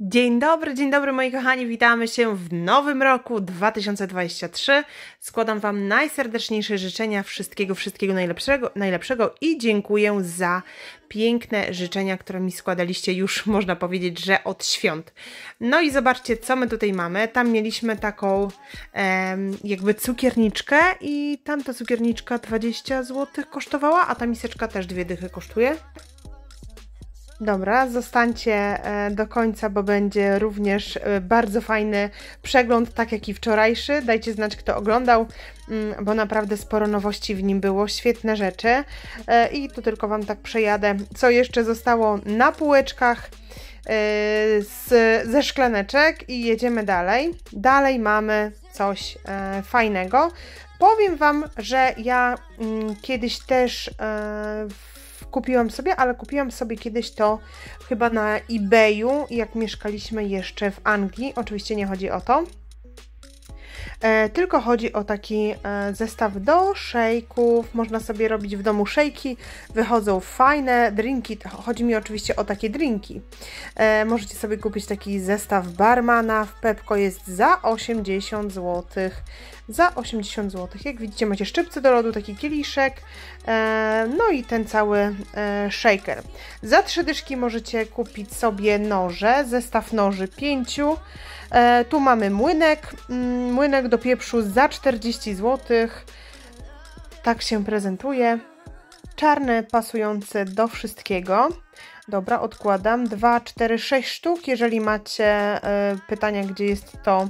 Dzień dobry, dzień dobry moi kochani, witamy się w nowym roku 2023. Składam Wam najserdeczniejsze życzenia, wszystkiego, wszystkiego najlepszego, najlepszego i dziękuję za piękne życzenia, które mi składaliście już, można powiedzieć, że od świąt. No i zobaczcie, co my tutaj mamy. Tam mieliśmy taką em, jakby cukierniczkę i tamta cukierniczka 20 zł kosztowała, a ta miseczka też dwie dychy kosztuje. Dobra, zostańcie e, do końca, bo będzie również e, bardzo fajny przegląd, tak jak i wczorajszy. Dajcie znać, kto oglądał, mm, bo naprawdę sporo nowości w nim było, świetne rzeczy. E, I tu tylko Wam tak przejadę, co jeszcze zostało na półeczkach z, ze szklaneczek i jedziemy dalej. Dalej mamy coś fajnego. Powiem Wam, że ja mm, kiedyś też w kupiłam sobie, ale kupiłam sobie kiedyś to chyba na eBayu, jak mieszkaliśmy jeszcze w Anglii. Oczywiście nie chodzi o to. E, tylko chodzi o taki e, zestaw do szejków. Można sobie robić w domu szejki, wychodzą fajne drinki. Chodzi mi oczywiście o takie drinki. E, możecie sobie kupić taki zestaw barmana w Pepko, jest za 80 zł. Za 80 zł. Jak widzicie, macie szczypce do lodu, taki kieliszek, no i ten cały shaker. Za trzy dyszki możecie kupić sobie noże, zestaw noży pięciu. E, tu mamy młynek, mm, młynek do pieprzu za 40 zł. Tak się prezentuje. Czarne, pasujące do wszystkiego. Dobra, odkładam 2, 4, 6 sztuk. Jeżeli macie e, pytania, gdzie jest to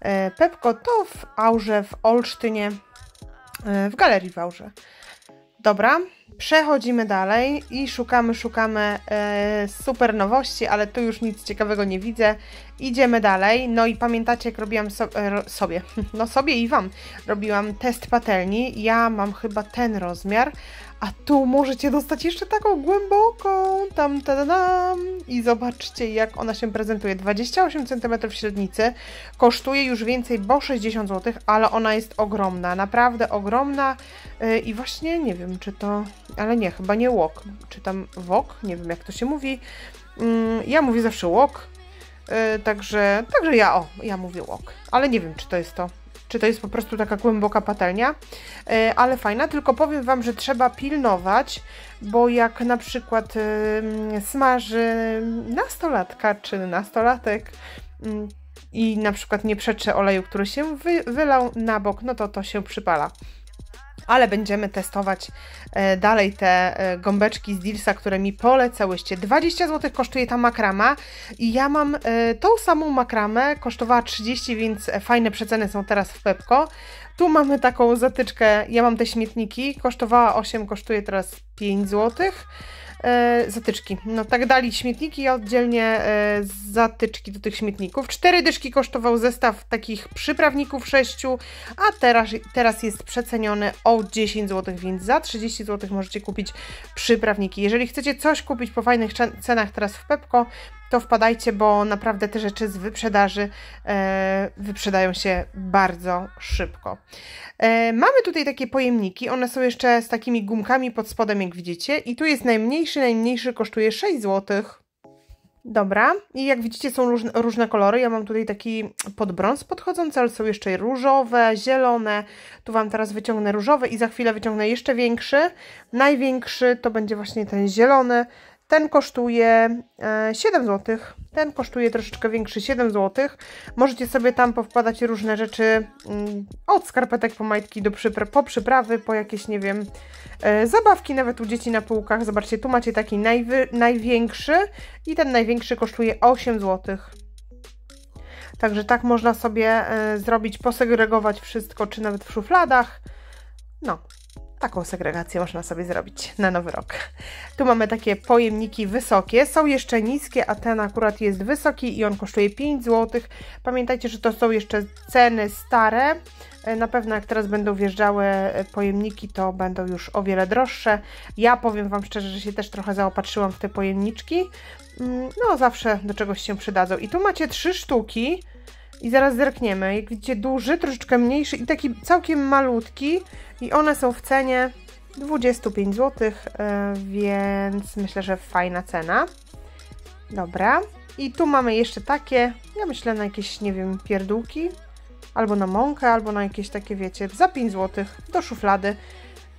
e, Pepko, to w Aurze w Olsztynie, w galerii w Aurze. Dobra, Przechodzimy dalej i szukamy, szukamy e, super nowości, ale tu już nic ciekawego nie widzę. Idziemy dalej. No i pamiętacie, jak robiłam so, e, sobie, no sobie i Wam, robiłam test patelni. Ja mam chyba ten rozmiar, a tu możecie dostać jeszcze taką głęboką, tam ta tam. I zobaczcie, jak ona się prezentuje. 28 cm średnicy. Kosztuje już więcej, bo 60 zł, ale ona jest ogromna, naprawdę ogromna. Yy, I właśnie nie wiem, czy to. Ale nie, chyba nie łok. Czy tam wok? Nie wiem, jak to się mówi. Yy, ja mówię zawsze łok. Yy, także, także ja, o, ja mówię łok. Ale nie wiem, czy to jest to czy to jest po prostu taka głęboka patelnia, e, ale fajna, tylko powiem Wam, że trzeba pilnować, bo jak na przykład smaży nastolatka czy nastolatek mm, i na przykład nie przetrze oleju, który się wylał na bok, no to to się przypala ale będziemy testować e, dalej te e, gąbeczki z Dilsa, które mi polecałyście. 20 zł kosztuje ta makrama i ja mam e, tą samą makramę, kosztowała 30, więc fajne przeceny są teraz w Pepko. Tu mamy taką zatyczkę, ja mam te śmietniki, kosztowała 8, kosztuje teraz 5 złotych. E, zatyczki. No tak dali śmietniki i oddzielnie e, zatyczki do tych śmietników. Cztery dyszki kosztował zestaw takich przyprawników sześciu, a teraz, teraz jest przeceniony o 10 zł, więc za 30 zł możecie kupić przyprawniki. Jeżeli chcecie coś kupić po fajnych cenach teraz w Pepko, to wpadajcie, bo naprawdę te rzeczy z wyprzedaży e, wyprzedają się bardzo szybko. E, mamy tutaj takie pojemniki, one są jeszcze z takimi gumkami pod spodem, jak widzicie, i tu jest najmniejszy, najmniejszy kosztuje 6 zł. Dobra, i jak widzicie są różne, różne kolory, ja mam tutaj taki pod brąz podchodzący, ale są jeszcze różowe, zielone, tu Wam teraz wyciągnę różowe i za chwilę wyciągnę jeszcze większy, największy to będzie właśnie ten zielony, ten kosztuje 7 e, zł. Ten kosztuje troszeczkę większy 7 zł. Możecie sobie tam powkładać różne rzeczy mm, od skarpetek po majtki do przypra po przyprawy, po jakieś, nie wiem, e, zabawki nawet u dzieci na półkach. Zobaczcie, tu macie taki największy i ten największy kosztuje 8 zł. Także tak można sobie e, zrobić, posegregować wszystko, czy nawet w szufladach. No, taką segregację można sobie zrobić na nowy rok. Tu mamy takie pojemniki wysokie, są jeszcze niskie, a ten akurat jest wysoki i on kosztuje 5 zł. Pamiętajcie, że to są jeszcze ceny stare. E, na pewno jak teraz będą wjeżdżały e, pojemniki, to będą już o wiele droższe. Ja powiem Wam szczerze, że się też trochę zaopatrzyłam w te pojemniczki. Mm, no zawsze do czegoś się przydadzą. I tu macie trzy sztuki i zaraz zerkniemy. Jak widzicie, duży, troszeczkę mniejszy i taki całkiem malutki i one są w cenie 25 zł, e, więc myślę, że fajna cena. Dobra. I tu mamy jeszcze takie, ja myślę na jakieś, nie wiem, pierdółki, albo na mąkę, albo na jakieś takie, wiecie, za 5 zł do szuflady.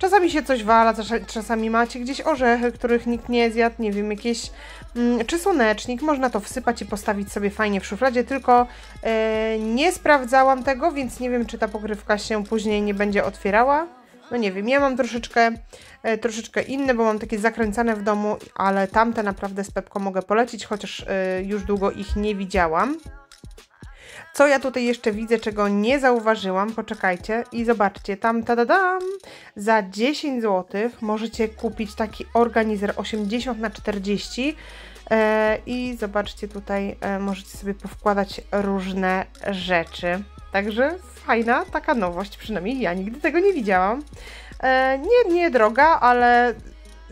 Czasami się coś wala, czasami macie gdzieś orzechy, których nikt nie zjadł, nie wiem, jakieś mm, czy słonecznik, można to wsypać i postawić sobie fajnie w szufladzie, tylko e, nie sprawdzałam tego, więc nie wiem, czy ta pokrywka się później nie będzie otwierała. No nie wiem, ja mam troszeczkę, e, troszeczkę inne, bo mam takie zakręcane w domu, ale tamte naprawdę z Pepko mogę polecić, chociaż e, już długo ich nie widziałam. Co ja tutaj jeszcze widzę, czego nie zauważyłam? Poczekajcie i zobaczcie, tam dam. Za 10 zł możecie kupić taki organizer 80 na 40 e, i zobaczcie tutaj, e, możecie sobie powkładać różne rzeczy. Także fajna taka nowość, przynajmniej ja nigdy tego nie widziałam. E, nie, nie droga, ale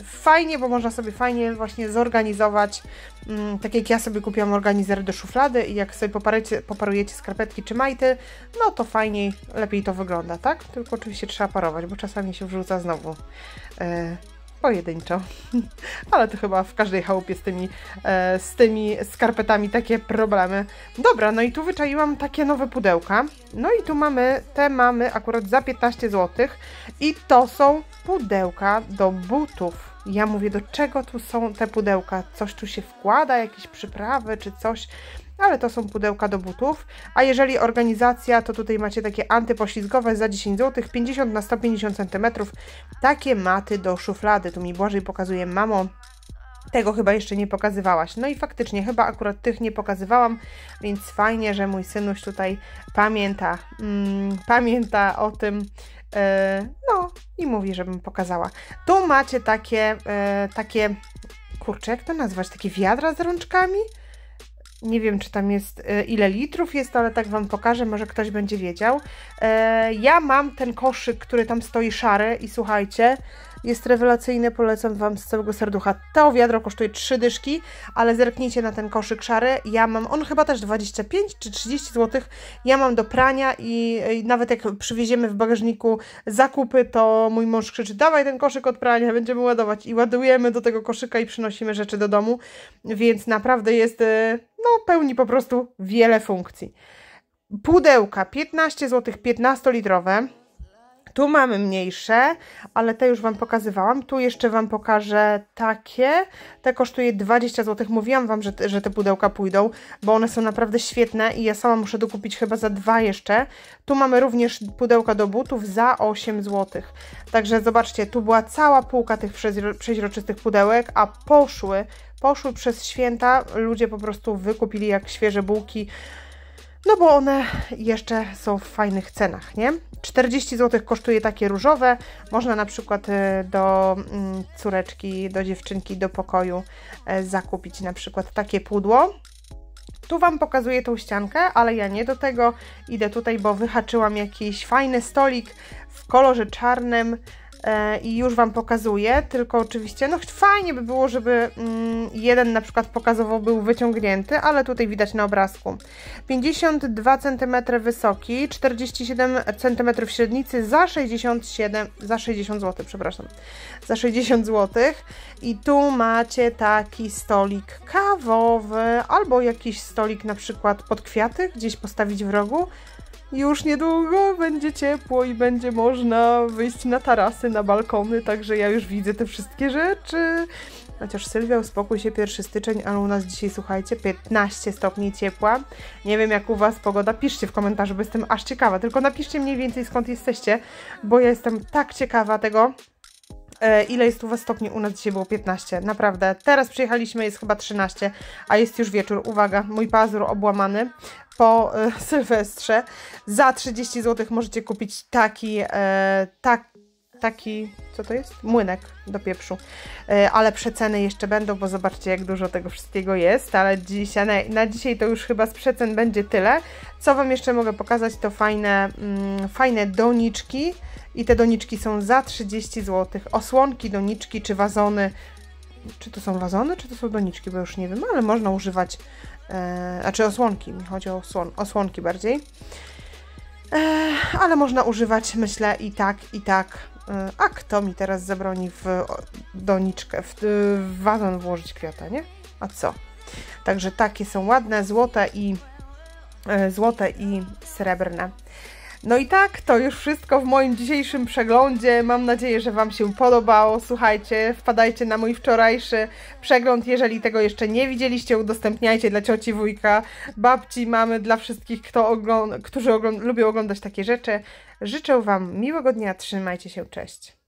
fajnie, bo można sobie fajnie właśnie zorganizować, mm, tak jak ja sobie kupiłam organizer do szuflady i jak sobie poparujecie, poparujecie skarpetki czy majty, no to fajniej, lepiej to wygląda, tak? Tylko oczywiście trzeba parować, bo czasami się wrzuca znowu e, pojedynczo. Ale to chyba w każdej chałupie z tymi, e, z tymi skarpetami takie problemy. Dobra, no i tu wyczaiłam takie nowe pudełka. No i tu mamy, te mamy akurat za 15 zł i to są pudełka do butów. Ja mówię, do czego tu są te pudełka? Coś tu się wkłada, jakieś przyprawy czy coś, ale to są pudełka do butów. A jeżeli organizacja, to tutaj macie takie antypoślizgowe za 10 zł, 50 na 150 cm, takie maty do szuflady. Tu mi Błażej pokazuje, mamo, tego chyba jeszcze nie pokazywałaś. No i faktycznie, chyba akurat tych nie pokazywałam, więc fajnie, że mój synuś tutaj pamięta, mm, pamięta o tym, E, no i mówi, żebym pokazała. Tu macie takie, e, takie, kurczę, jak to nazwać, takie wiadra z rączkami? Nie wiem, czy tam jest, e, ile litrów jest, ale tak Wam pokażę, może ktoś będzie wiedział. Ja mam ten koszyk, który tam stoi szary i słuchajcie, jest rewelacyjne, polecam Wam z całego serducha. To wiadro kosztuje 3 dyszki, ale zerknijcie na ten koszyk szary. Ja mam, on chyba też 25 czy 30 zł. Ja mam do prania i, i nawet jak przywieziemy w bagażniku zakupy, to mój mąż krzyczy, dawaj ten koszyk od prania, będziemy ładować. I ładujemy do tego koszyka i przynosimy rzeczy do domu, więc naprawdę jest, y, no pełni po prostu wiele funkcji. Pudełka 15 zł, 15-litrowe tu mamy mniejsze, ale te już Wam pokazywałam. Tu jeszcze Wam pokażę takie. Te kosztuje 20 zł. Mówiłam Wam, że, że te pudełka pójdą, bo one są naprawdę świetne i ja sama muszę dokupić chyba za dwa jeszcze. Tu mamy również pudełka do butów za 8 zł. Także zobaczcie, tu była cała półka tych przeźroczystych pudełek, a poszły, poszły przez święta. Ludzie po prostu wykupili jak świeże bułki no bo one jeszcze są w fajnych cenach, nie? 40 zł kosztuje takie różowe, można na przykład y, do mm, córeczki, do dziewczynki, do pokoju e, zakupić na przykład takie pudło. Tu Wam pokazuję tą ściankę, ale ja nie do tego idę tutaj, bo wyhaczyłam jakiś fajny stolik w kolorze czarnym, E, i już Wam pokazuję, tylko oczywiście, no fajnie by było, żeby mm, jeden na przykład pokazowo był wyciągnięty, ale tutaj widać na obrazku. 52 cm wysoki, 47 cm średnicy za 67, za 60 zł, przepraszam, za 60 zł i tu macie taki stolik kawowy albo jakiś stolik na przykład pod kwiaty, gdzieś postawić w rogu, już niedługo będzie ciepło i będzie można wyjść na tarasy, na balkony, także ja już widzę te wszystkie rzeczy. Chociaż Sylwia, uspokój się, pierwszy styczeń, ale u nas dzisiaj, słuchajcie, 15 stopni ciepła. Nie wiem jak u Was pogoda, piszcie w komentarzu, bo jestem aż ciekawa. Tylko napiszcie mniej więcej skąd jesteście, bo ja jestem tak ciekawa tego, e, ile jest u Was stopni? U nas dzisiaj było 15, naprawdę. Teraz przyjechaliśmy, jest chyba 13, a jest już wieczór. Uwaga, mój pazur obłamany, po y, Sylwestrze. Za 30 zł możecie kupić taki, e, tak, taki, co to jest? Młynek do pieprzu. E, ale przeceny jeszcze będą, bo zobaczcie jak dużo tego wszystkiego jest, ale dzisiaj, na, na dzisiaj to już chyba z przecen będzie tyle. Co Wam jeszcze mogę pokazać, to fajne, mm, fajne doniczki i te doniczki są za 30 zł. Osłonki, doniczki czy wazony czy to są wazony, czy to są doniczki, bo już nie wiem, ale można używać E, znaczy osłonki, mi chodzi o osłon, osłonki bardziej. E, ale można używać, myślę, i tak, i tak. E, a kto mi teraz zabroni w doniczkę, w, e, w wazon włożyć kwiata, nie? A co? Także takie są ładne, złote i, e, złote i srebrne. No i tak, to już wszystko w moim dzisiejszym przeglądzie. Mam nadzieję, że Wam się podobało. Słuchajcie, wpadajcie na mój wczorajszy przegląd. Jeżeli tego jeszcze nie widzieliście, udostępniajcie dla cioci, wujka, babci, mamy, dla wszystkich, kto którzy lubią oglądać takie rzeczy. Życzę Wam miłego dnia, trzymajcie się, cześć.